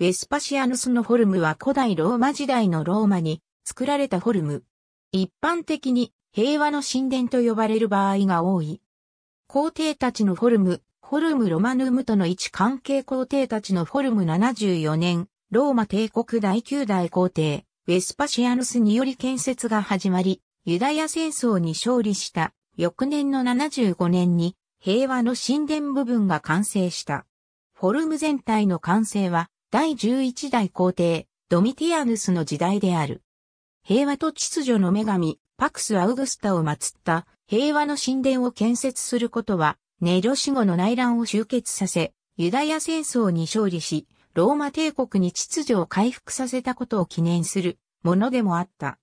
ウェスパシアヌスのフォルムは古代ローマ時代のローマに作られたフォルム。一般的に平和の神殿と呼ばれる場合が多い。皇帝たちのフォルム、フォルムロマヌムとの位置関係皇帝たちのフォルム74年、ローマ帝国第9代皇帝、ウェスパシアヌスにより建設が始まり、ユダヤ戦争に勝利した翌年の75年に平和の神殿部分が完成した。フォルム全体の完成は第11代皇帝、ドミティアヌスの時代である。平和と秩序の女神、パクス・アウグスタを祀った平和の神殿を建設することは、ネロ死後の内乱を終結させ、ユダヤ戦争に勝利し、ローマ帝国に秩序を回復させたことを記念するものでもあった。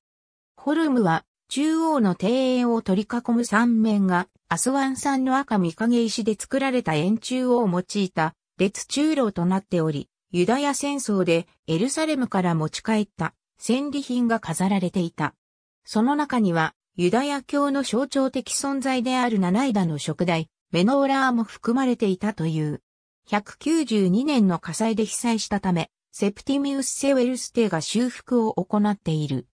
ホルムは中央の庭園を取り囲む三面がアスワン産の赤御影石で作られた円柱を用いた列中楼となっており、ユダヤ戦争でエルサレムから持ち帰った戦利品が飾られていた。その中には、ユダヤ教の象徴的存在である七枝の食材、メノーラーも含まれていたという。192年の火災で被災したため、セプティミウス・セウェルステが修復を行っている。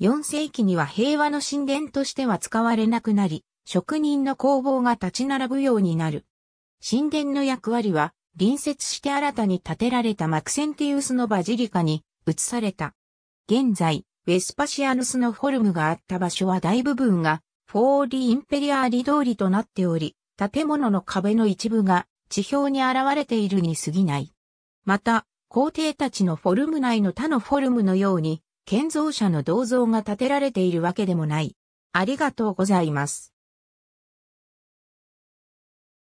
4世紀には平和の神殿としては使われなくなり、職人の工房が立ち並ぶようになる。神殿の役割は隣接して新たに建てられたマクセンティウスのバジリカに移された。現在、ウェスパシアヌスのフォルムがあった場所は大部分がフォーリインペリアーリ通りとなっており、建物の壁の一部が地表に現れているに過ぎない。また、皇帝たちのフォルム内の他のフォルムのように、建造者の銅像が建てられているわけでもない。ありがとうございます。